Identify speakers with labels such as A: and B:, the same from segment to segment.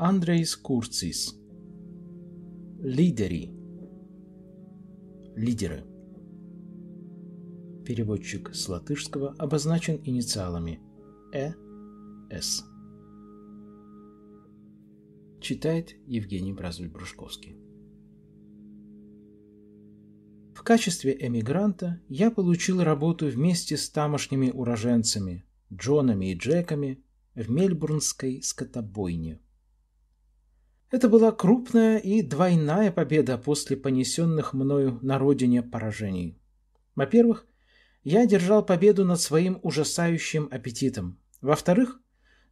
A: Andrejs Kurcis. Лидери. Лидеры. Переводчик с латышского обозначен инициалами ЭС. Читает Евгений Бразуль-Брушковский. В качестве эмигранта я получил работу вместе с тамошними уроженцами, Джонами и Джеками, в мельбурнской скотобойне – это была крупная и двойная победа после понесенных мною на родине поражений. Во-первых, я держал победу над своим ужасающим аппетитом. Во-вторых,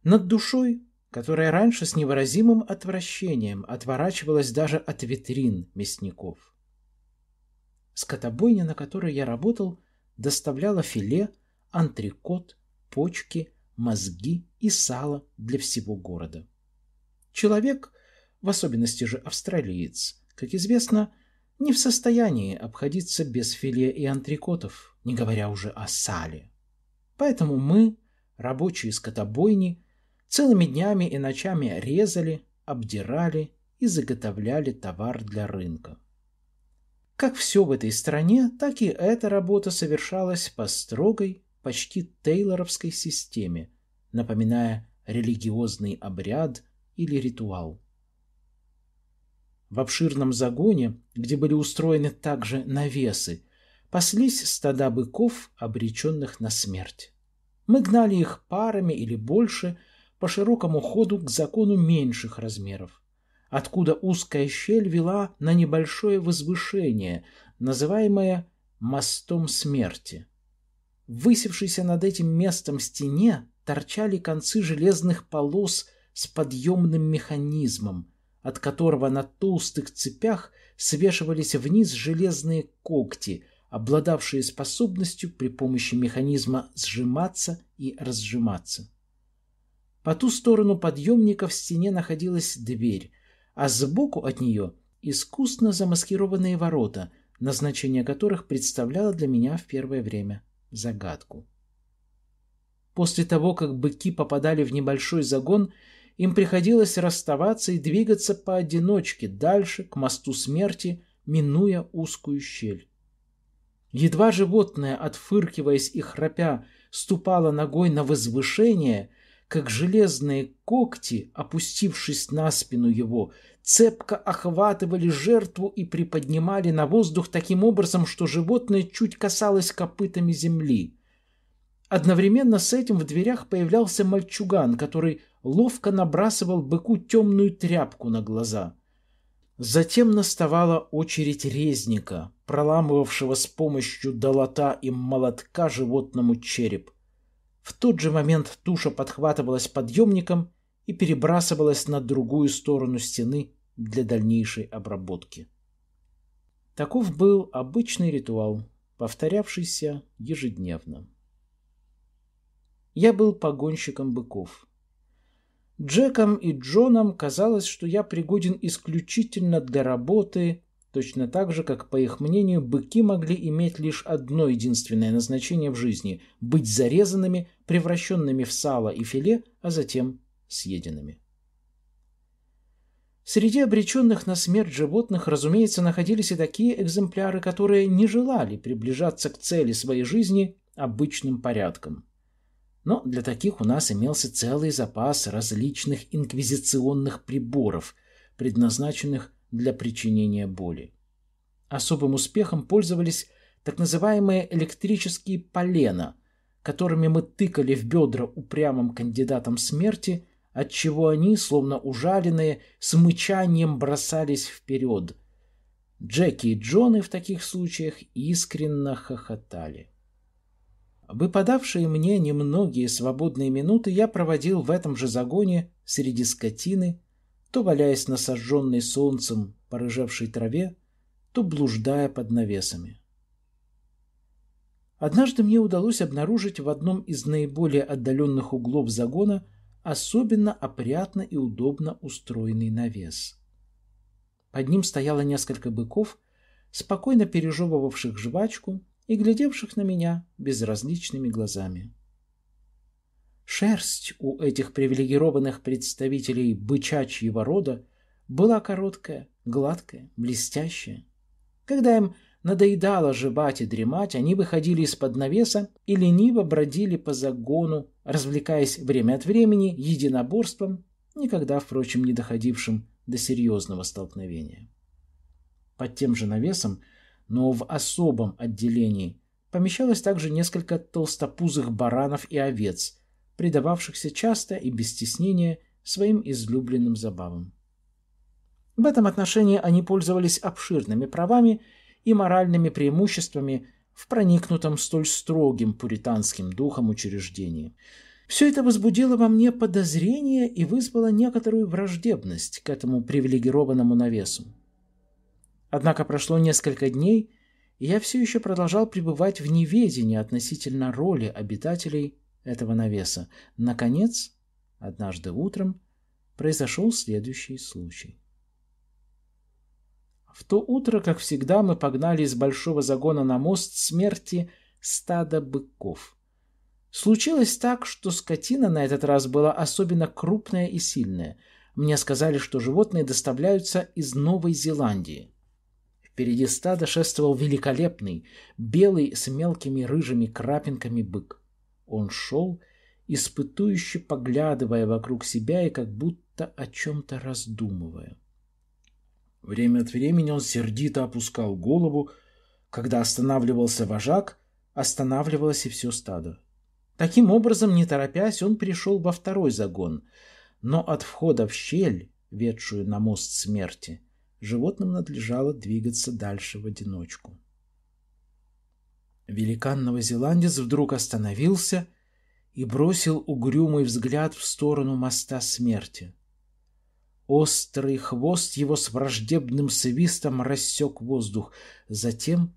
A: над душой, которая раньше с невыразимым отвращением отворачивалась даже от витрин мясников. Скотобойня, на которой я работал, доставляла филе, антрикот, почки, мозги и сало для всего города. Человек – в особенности же австралиец, как известно, не в состоянии обходиться без филе и антрикотов, не говоря уже о сале. Поэтому мы, рабочие скотобойни, целыми днями и ночами резали, обдирали и заготовляли товар для рынка. Как все в этой стране, так и эта работа совершалась по строгой, почти тейлоровской системе, напоминая религиозный обряд или ритуал. В обширном загоне, где были устроены также навесы, паслись стада быков, обреченных на смерть. Мы гнали их парами или больше по широкому ходу к закону меньших размеров, откуда узкая щель вела на небольшое возвышение, называемое «мостом смерти». В высевшейся над этим местом стене торчали концы железных полос с подъемным механизмом – от которого на толстых цепях свешивались вниз железные когти, обладавшие способностью при помощи механизма сжиматься и разжиматься. По ту сторону подъемника в стене находилась дверь, а сбоку от нее искусно замаскированные ворота, назначение которых представляло для меня в первое время загадку. После того, как быки попадали в небольшой загон, им приходилось расставаться и двигаться поодиночке дальше, к мосту смерти, минуя узкую щель. Едва животное, отфыркиваясь и храпя, ступало ногой на возвышение, как железные когти, опустившись на спину его, цепко охватывали жертву и приподнимали на воздух таким образом, что животное чуть касалось копытами земли. Одновременно с этим в дверях появлялся мальчуган, который ловко набрасывал быку темную тряпку на глаза. Затем наставала очередь резника, проламывавшего с помощью долота и молотка животному череп. В тот же момент туша подхватывалась подъемником и перебрасывалась на другую сторону стены для дальнейшей обработки. Таков был обычный ритуал, повторявшийся ежедневно. Я был погонщиком быков. Джеком и Джоном казалось, что я пригоден исключительно для работы, точно так же, как, по их мнению, быки могли иметь лишь одно единственное назначение в жизни – быть зарезанными, превращенными в сало и филе, а затем съеденными. Среди обреченных на смерть животных, разумеется, находились и такие экземпляры, которые не желали приближаться к цели своей жизни обычным порядком – но для таких у нас имелся целый запас различных инквизиционных приборов, предназначенных для причинения боли. Особым успехом пользовались так называемые электрические полена, которыми мы тыкали в бедра упрямым кандидатам смерти, отчего они, словно ужаленные, с мычанием бросались вперед. Джеки и Джоны в таких случаях искренно хохотали. Выпадавшие мне немногие свободные минуты я проводил в этом же загоне среди скотины, то валяясь на сожженной солнцем порыжевшей траве, то блуждая под навесами. Однажды мне удалось обнаружить в одном из наиболее отдаленных углов загона особенно опрятно и удобно устроенный навес. Под ним стояло несколько быков, спокойно пережевывавших жвачку, и глядевших на меня безразличными глазами. Шерсть у этих привилегированных представителей бычачьего рода была короткая, гладкая, блестящая. Когда им надоедало жевать и дремать, они выходили из-под навеса и лениво бродили по загону, развлекаясь время от времени единоборством, никогда, впрочем, не доходившим до серьезного столкновения. Под тем же навесом – но в особом отделении помещалось также несколько толстопузых баранов и овец, предававшихся часто и без стеснения своим излюбленным забавам. В этом отношении они пользовались обширными правами и моральными преимуществами в проникнутом столь строгим пуританским духом учреждении. Все это возбудило во мне подозрение и вызвало некоторую враждебность к этому привилегированному навесу. Однако прошло несколько дней, и я все еще продолжал пребывать в неведении относительно роли обитателей этого навеса. Наконец, однажды утром произошел следующий случай. В то утро, как всегда, мы погнали из большого загона на мост смерти стада быков. Случилось так, что скотина на этот раз была особенно крупная и сильная. Мне сказали, что животные доставляются из Новой Зеландии – Впереди стада шествовал великолепный, белый с мелкими рыжими крапинками бык. Он шел, испытующе поглядывая вокруг себя и как будто о чем-то раздумывая. Время от времени он сердито опускал голову. Когда останавливался вожак, останавливалось и все стадо. Таким образом, не торопясь, он пришел во второй загон, но от входа в щель, ведшую на мост смерти, животным надлежало двигаться дальше в одиночку. Великан-новозеландец вдруг остановился и бросил угрюмый взгляд в сторону моста смерти. Острый хвост его с враждебным свистом рассек воздух. Затем,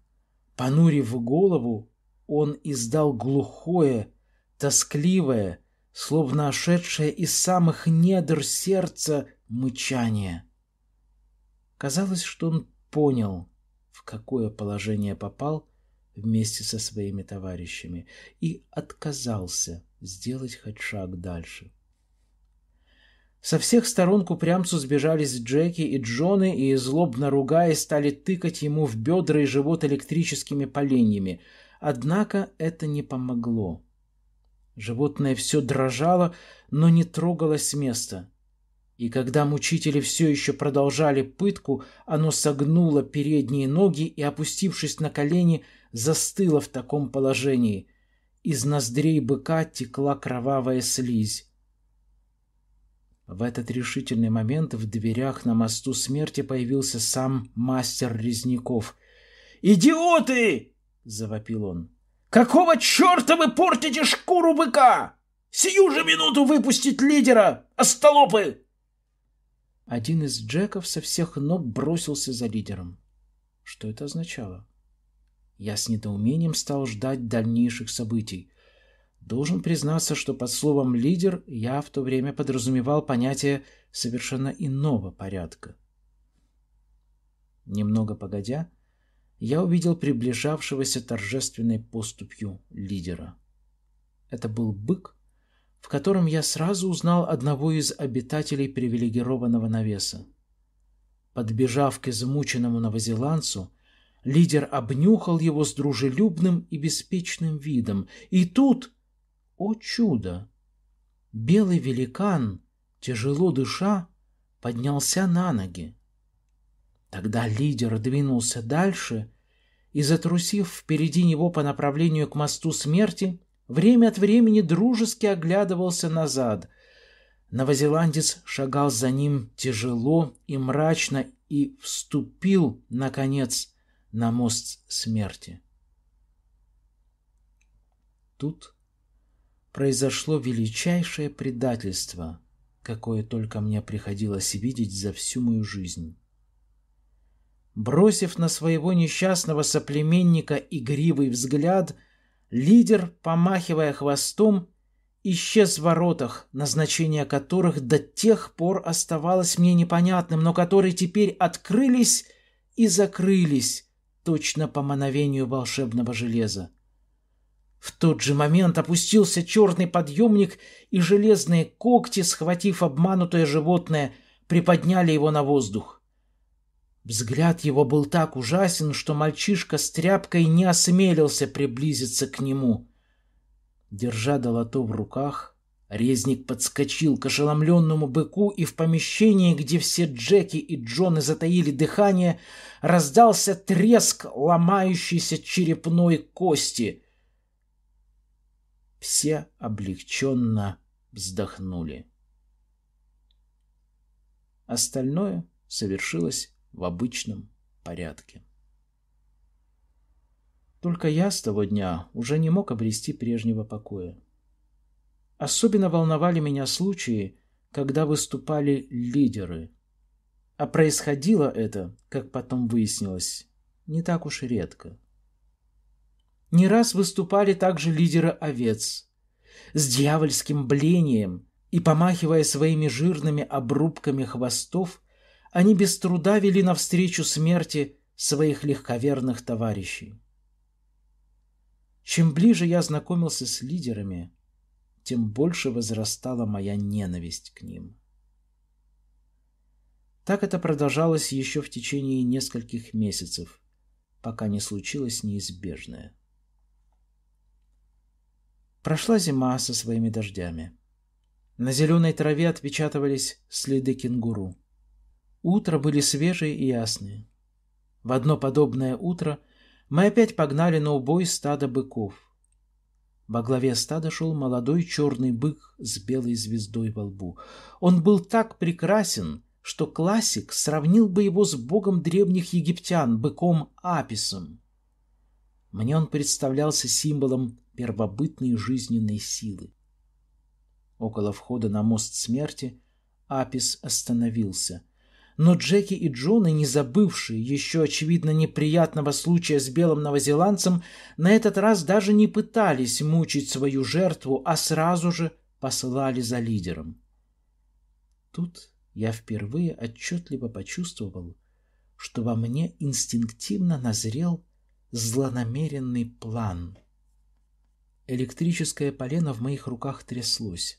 A: понурив голову, он издал глухое, тоскливое, словно ошедшее из самых недр сердца, мычание — Казалось, что он понял, в какое положение попал вместе со своими товарищами и отказался сделать хоть шаг дальше. Со всех сторон к упрямцу сбежались Джеки и Джоны и, злобно ругаясь, стали тыкать ему в бедра и живот электрическими поленьями. Однако это не помогло. Животное все дрожало, но не трогалось с места. И когда мучители все еще продолжали пытку, оно согнуло передние ноги и, опустившись на колени, застыло в таком положении. Из ноздрей быка текла кровавая слизь. В этот решительный момент в дверях на мосту смерти появился сам мастер Резняков. «Идиоты!» — завопил он. «Какого черта вы портите шкуру быка? Сию же минуту выпустить лидера, остолопы!» Один из Джеков со всех ног бросился за лидером. Что это означало? Я с недоумением стал ждать дальнейших событий. Должен признаться, что под словом «лидер» я в то время подразумевал понятие совершенно иного порядка. Немного погодя, я увидел приближавшегося торжественной поступью лидера. Это был бык в котором я сразу узнал одного из обитателей привилегированного навеса. Подбежав к измученному новозеландцу, лидер обнюхал его с дружелюбным и беспечным видом. И тут, о чудо, белый великан, тяжело дыша, поднялся на ноги. Тогда лидер двинулся дальше и, затрусив впереди него по направлению к мосту смерти, время от времени дружески оглядывался назад. Новозеландец шагал за ним тяжело и мрачно и вступил, наконец, на мост смерти. Тут произошло величайшее предательство, какое только мне приходилось видеть за всю мою жизнь. Бросив на своего несчастного соплеменника игривый взгляд – Лидер, помахивая хвостом, исчез в воротах, назначение которых до тех пор оставалось мне непонятным, но которые теперь открылись и закрылись, точно по мановению волшебного железа. В тот же момент опустился черный подъемник, и железные когти, схватив обманутое животное, приподняли его на воздух. Взгляд его был так ужасен, что мальчишка с тряпкой не осмелился приблизиться к нему. Держа долото в руках, резник подскочил к ошеломленному быку, и в помещении, где все Джеки и Джоны затаили дыхание, раздался треск ломающейся черепной кости. Все облегченно вздохнули. Остальное совершилось в обычном порядке. Только я с того дня уже не мог обрести прежнего покоя. Особенно волновали меня случаи, когда выступали лидеры. А происходило это, как потом выяснилось, не так уж и редко. Не раз выступали также лидеры овец с дьявольским блением и, помахивая своими жирными обрубками хвостов, они без труда вели навстречу смерти своих легковерных товарищей. Чем ближе я знакомился с лидерами, тем больше возрастала моя ненависть к ним. Так это продолжалось еще в течение нескольких месяцев, пока не случилось неизбежное. Прошла зима со своими дождями. На зеленой траве отпечатывались следы кенгуру. Утро были свежие и ясные. В одно подобное утро мы опять погнали на убой стадо быков. Во главе стада шел молодой черный бык с белой звездой во лбу. Он был так прекрасен, что классик сравнил бы его с богом древних египтян, быком Аписом. Мне он представлялся символом первобытной жизненной силы. Около входа на мост смерти Апис остановился — но Джеки и Джоны, не забывшие еще, очевидно, неприятного случая с белым новозеландцем, на этот раз даже не пытались мучить свою жертву, а сразу же посылали за лидером. Тут я впервые отчетливо почувствовал, что во мне инстинктивно назрел злонамеренный план. Электрическое полено в моих руках тряслось.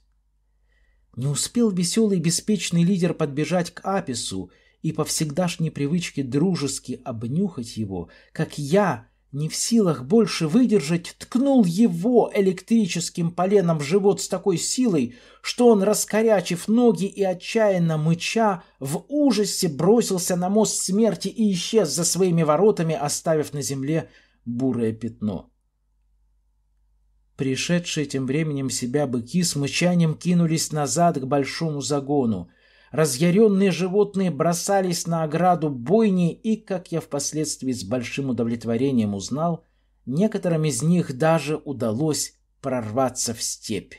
A: Не успел веселый беспечный лидер подбежать к Апису и по всегдашней привычке дружески обнюхать его, как я, не в силах больше выдержать, ткнул его электрическим поленом в живот с такой силой, что он, раскорячив ноги и отчаянно мыча, в ужасе бросился на мост смерти и исчез за своими воротами, оставив на земле бурое пятно. Пришедшие тем временем себя быки с мычанием кинулись назад к большому загону. Разъяренные животные бросались на ограду бойни и, как я впоследствии с большим удовлетворением узнал, некоторым из них даже удалось прорваться в степь.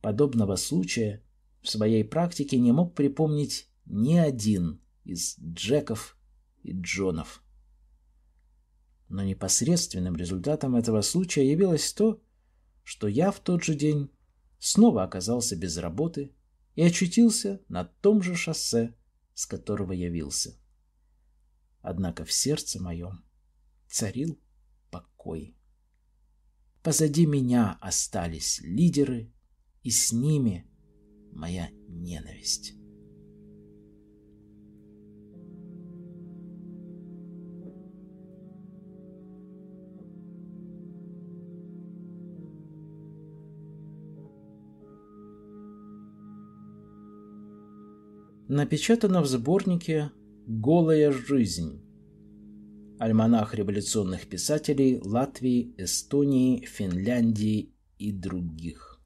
A: Подобного случая в своей практике не мог припомнить ни один из Джеков и Джонов. Но непосредственным результатом этого случая явилось то, что я в тот же день снова оказался без работы и очутился на том же шоссе, с которого явился. Однако в сердце моем царил покой. Позади меня остались лидеры, и с ними моя ненависть. Напечатана в сборнике «Голая жизнь» альманах революционных писателей Латвии, Эстонии, Финляндии и других.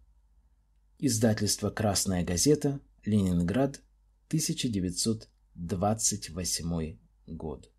A: Издательство «Красная газета», Ленинград, 1928 год.